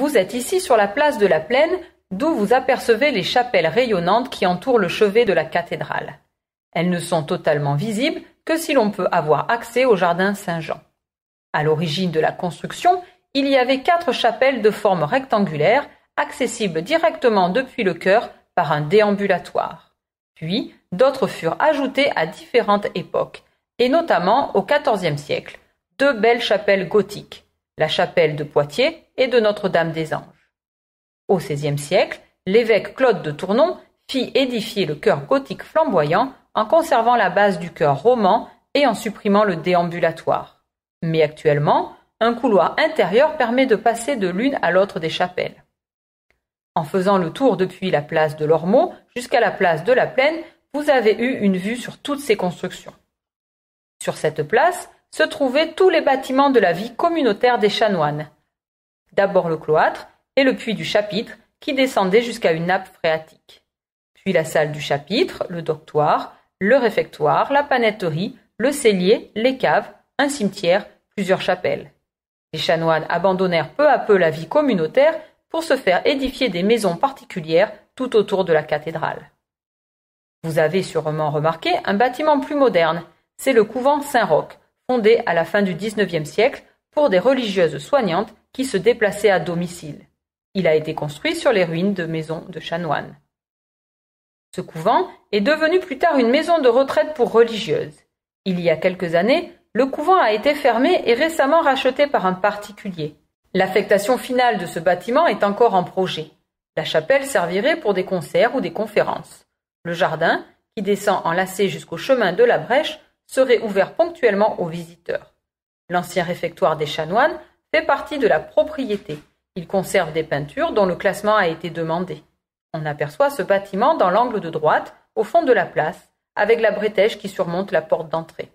Vous êtes ici sur la place de la Plaine, d'où vous apercevez les chapelles rayonnantes qui entourent le chevet de la cathédrale. Elles ne sont totalement visibles que si l'on peut avoir accès au jardin Saint-Jean. À l'origine de la construction, il y avait quatre chapelles de forme rectangulaire, accessibles directement depuis le chœur par un déambulatoire. Puis, d'autres furent ajoutées à différentes époques, et notamment au XIVe siècle, deux belles chapelles gothiques, la chapelle de Poitiers et de Notre-Dame des Anges. Au XVIe siècle, l'évêque Claude de Tournon fit édifier le chœur gothique flamboyant en conservant la base du chœur roman et en supprimant le déambulatoire. Mais actuellement, un couloir intérieur permet de passer de l'une à l'autre des chapelles. En faisant le tour depuis la place de l'Ormeau jusqu'à la place de la Plaine, vous avez eu une vue sur toutes ces constructions. Sur cette place, se trouvaient tous les bâtiments de la vie communautaire des chanoines. D'abord le cloître et le puits du chapitre qui descendait jusqu'à une nappe phréatique. Puis la salle du chapitre, le doctoire, le réfectoire, la panetterie, le cellier, les caves, un cimetière, plusieurs chapelles. Les chanoines abandonnèrent peu à peu la vie communautaire pour se faire édifier des maisons particulières tout autour de la cathédrale. Vous avez sûrement remarqué un bâtiment plus moderne, c'est le couvent Saint-Roch, à la fin du XIXe siècle pour des religieuses soignantes qui se déplaçaient à domicile. Il a été construit sur les ruines de maisons de chanoines. Ce couvent est devenu plus tard une maison de retraite pour religieuses. Il y a quelques années, le couvent a été fermé et récemment racheté par un particulier. L'affectation finale de ce bâtiment est encore en projet. La chapelle servirait pour des concerts ou des conférences. Le jardin, qui descend en lacet jusqu'au chemin de la Brèche, serait ouvert ponctuellement aux visiteurs. L'ancien réfectoire des chanoines fait partie de la propriété. Il conserve des peintures dont le classement a été demandé. On aperçoit ce bâtiment dans l'angle de droite, au fond de la place, avec la bretèche qui surmonte la porte d'entrée.